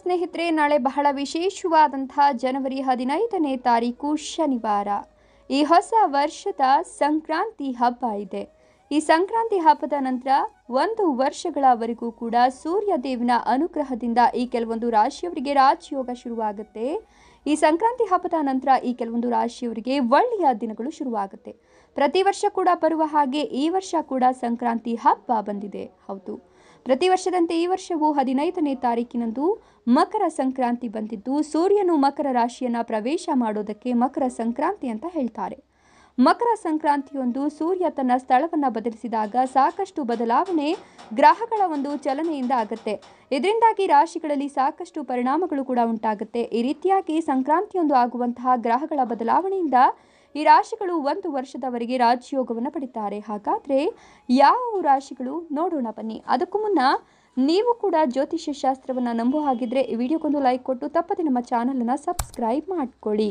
ಸ್ನೇಹಿತರೆ ನಾಳೆ ಬಹಳ ವಿಶೇಷವಾದಂತಹ ಜನವರಿ ಹದಿನೈದನೇ ತಾರೀಕು ಶನಿವಾರ ಈ ಹೊಸ ವರ್ಷದ ಸಂಕ್ರಾಂತಿ ಹಬ್ಬ ಇದೆ ಈ ಸಂಕ್ರಾಂತಿ ಹಬ್ಬದ ನಂತರ ಒಂದು ವರ್ಷಗಳವರೆಗೂ ಕೂಡ ಸೂರ್ಯ ದೇವಿನ ಅನುಗ್ರಹದಿಂದ ಈ ಕೆಲವೊಂದು ರಾಶಿಯವರಿಗೆ ರಾಜಯೋಗ ಶುರುವಾಗುತ್ತೆ ಈ ಸಂಕ್ರಾಂತಿ ಹಬ್ಬದ ನಂತರ ಈ ಕೆಲವೊಂದು ರಾಶಿಯವರಿಗೆ ಒಳ್ಳೆಯ ದಿನಗಳು ಶುರುವಾಗುತ್ತೆ ಪ್ರತಿ ವರ್ಷ ಕೂಡ ಬರುವ ಹಾಗೆ ಈ ವರ್ಷ ಕೂಡ ಸಂಕ್ರಾಂತಿ ಹಬ್ಬ ಬಂದಿದೆ ಹೌದು ಪ್ರತಿ ವರ್ಷದಂತೆ ಈ ವರ್ಷವೂ ಹದಿನೈದನೇ ತಾರೀಕಿನಂದು ಮಕರ ಸಂಕ್ರಾಂತಿ ಬಂದಿದ್ದು ಸೂರ್ಯನು ಮಕರ ರಾಶಿಯನ್ನು ಪ್ರವೇಶ ಮಾಡೋದಕ್ಕೆ ಮಕರ ಸಂಕ್ರಾಂತಿ ಅಂತ ಹೇಳ್ತಾರೆ ಮಕರ ಸಂಕ್ರಾಂತಿಯೊಂದು ಸೂರ್ಯ ತನ್ನ ಸ್ಥಳವನ್ನು ಬದಲಿಸಿದಾಗ ಸಾಕಷ್ಟು ಬದಲಾವಣೆ ಗ್ರಹಗಳ ಒಂದು ಚಲನೆಯಿಂದ ಆಗುತ್ತೆ ಇದರಿಂದಾಗಿ ರಾಶಿಗಳಲ್ಲಿ ಸಾಕಷ್ಟು ಪರಿಣಾಮಗಳು ಕೂಡ ಉಂಟಾಗುತ್ತೆ ಈ ರೀತಿಯಾಗಿ ಸಂಕ್ರಾಂತಿಯೊಂದು ಆಗುವಂತಹ ಗ್ರಹಗಳ ಬದಲಾವಣೆಯಿಂದ ಈ ರಾಶಿಗಳು ಒಂದು ವರ್ಷದವರೆಗೆ ರಾಜಯೋಗವನ್ನು ಪಡಿತಾರೆ ಹಾಗಾದರೆ ಯಾವ ರಾಶಿಗಳು ನೋಡೋಣ ಬನ್ನಿ ಅದಕ್ಕೂ ಮುನ್ನ ನೀವು ಕೂಡ ಜ್ಯೋತಿಷ್ಯ ಶಾಸ್ತ್ರವನ್ನು ನಂಬೋ ಹಾಗಿದ್ರೆ ಈ ವಿಡಿಯೋಗೊಂದು ಲೈಕ್ ಕೊಟ್ಟು ತಪ್ಪದೆ ನಮ್ಮ ಚಾನಲನ್ನು ಸಬ್ಸ್ಕ್ರೈಬ್ ಮಾಡಿಕೊಳ್ಳಿ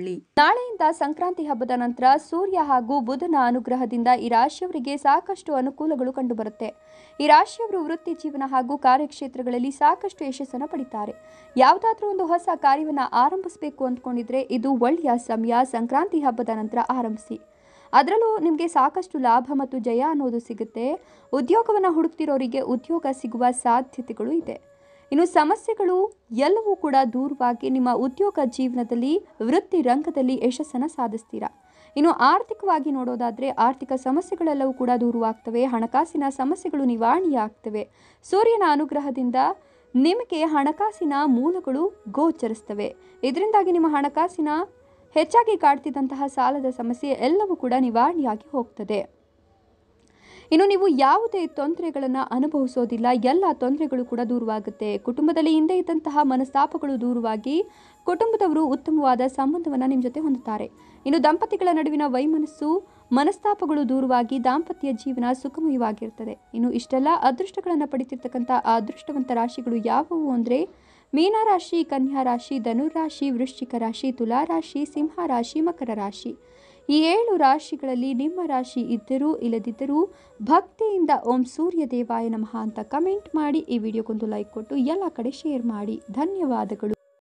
ನಾಳೆಯಿಂದ ಸಂಕ್ರಾಂತಿ ಹಬ್ಬದ ನಂತರ ಸೂರ್ಯ ಹಾಗೂ ಬುಧನ ಅನುಗ್ರಹದಿಂದ ಈ ರಾಶಿಯವರಿಗೆ ಸಾಕಷ್ಟು ಅನುಕೂಲಗಳು ಕಂಡುಬರುತ್ತೆ ಈ ರಾಶಿಯವರು ವೃತ್ತಿ ಜೀವನ ಹಾಗೂ ಕಾರ್ಯಕ್ಷೇತ್ರಗಳಲ್ಲಿ ಸಾಕಷ್ಟು ಯಶಸ್ಸನ್ನು ಪಡಿತಾರೆ ಯಾವುದಾದ್ರೂ ಒಂದು ಹೊಸ ಕಾರ್ಯವನ್ನು ಆರಂಭಿಸಬೇಕು ಅಂದ್ಕೊಂಡಿದ್ರೆ ಇದು ಒಳ್ಳೆಯ ಸಮಯ ಸಂಕ್ರಾಂತಿ ಹಬ್ಬದ ನಂತರ ಆರಂಭಿಸಿ ಅದರಲ್ಲೂ ನಿಮಗೆ ಸಾಕಷ್ಟು ಲಾಭ ಮತ್ತು ಜಯ ಅನ್ನೋದು ಸಿಗುತ್ತೆ ಉದ್ಯೋಗವನ್ನು ಹುಡುಕ್ತಿರೋರಿಗೆ ಉದ್ಯೋಗ ಸಿಗುವ ಸಾಧ್ಯತೆಗಳು ಇದೆ ಇನ್ನು ಸಮಸ್ಯೆಗಳು ಎಲ್ಲವೂ ಕೂಡ ದೂರವಾಗಿ ನಿಮ್ಮ ಉದ್ಯೋಗ ಜೀವನದಲ್ಲಿ ವೃತ್ತಿ ರಂಗದಲ್ಲಿ ಯಶಸ್ಸನ್ನು ಸಾಧಿಸ್ತೀರಾ ಇನ್ನು ಆರ್ಥಿಕವಾಗಿ ನೋಡೋದಾದರೆ ಆರ್ಥಿಕ ಸಮಸ್ಯೆಗಳೆಲ್ಲವೂ ಕೂಡ ದೂರವಾಗ್ತವೆ ಹಣಕಾಸಿನ ಸಮಸ್ಯೆಗಳು ನಿವಾರಣೆಯಾಗ್ತವೆ ಸೂರ್ಯನ ಅನುಗ್ರಹದಿಂದ ನಿಮಗೆ ಹಣಕಾಸಿನ ಮೂಲಗಳು ಗೋಚರಿಸ್ತವೆ ಇದರಿಂದಾಗಿ ನಿಮ್ಮ ಹಣಕಾಸಿನ ಹೆಚ್ಚಾಗಿ ಕಾಡ್ತಿದ್ದಂತಹ ಸಾಲದ ಸಮಸ್ಯೆ ಎಲ್ಲವೂ ಕೂಡ ನಿವಾರಣೆಯಾಗಿ ಹೋಗ್ತದೆ ಇನ್ನು ನೀವು ಯಾವುದೇ ತೊಂದರೆಗಳನ್ನು ಅನುಭವಿಸೋದಿಲ್ಲ ಎಲ್ಲ ತೊಂದರೆಗಳು ಕೂಡ ದೂರವಾಗುತ್ತೆ ಕುಟುಂಬದಲ್ಲಿ ಹಿಂದೆ ಇದ್ದಂತಹ ಮನಸ್ತಾಪಗಳು ದೂರವಾಗಿ ಕುಟುಂಬದವರು ಉತ್ತಮವಾದ ಸಂಬಂಧವನ್ನು ನಿಮ್ಮ ಜೊತೆ ಹೊಂದುತ್ತಾರೆ ಇನ್ನು ದಂಪತಿಗಳ ನಡುವಿನ ವೈಮನಸ್ಸು ಮನಸ್ತಾಪಗಳು ದೂರವಾಗಿ ದಾಂಪತ್ಯ ಜೀವನ ಸುಖಮಯವಾಗಿರುತ್ತದೆ ಇನ್ನು ಇಷ್ಟೆಲ್ಲ ಅದೃಷ್ಟಗಳನ್ನು ಪಡಿತಿರ್ತಕ್ಕಂಥ ಅದೃಷ್ಟವಂತ ರಾಶಿಗಳು ಯಾವುವು ಅಂದರೆ ಮೀನಾರಾಶಿ ಕನ್ಯಾ ರಾಶಿ ಧನುರಾಶಿ ವೃಶ್ಚಿಕ ರಾಶಿ ತುಲಾ ರಾಶಿ ಸಿಂಹ ರಾಶಿ ಮಕರ ರಾಶಿ ಈ ಏಳು ರಾಶಿಗಳಲ್ಲಿ ನಿಮ್ಮ ರಾಶಿ ಇದ್ದರೂ ಇಲ್ಲದಿದ್ದರೂ ಭಕ್ತಿಯಿಂದ ಓಂ ಸೂರ್ಯ ದೇವಾಯ ನಮಃ ಅಂತ ಕಮೆಂಟ್ ಮಾಡಿ ಈ ವಿಡಿಯೋಗೊಂದು ಲೈಕ್ ಕೊಟ್ಟು ಎಲ್ಲ ಕಡೆ ಶೇರ್ ಮಾಡಿ ಧನ್ಯವಾದಗಳು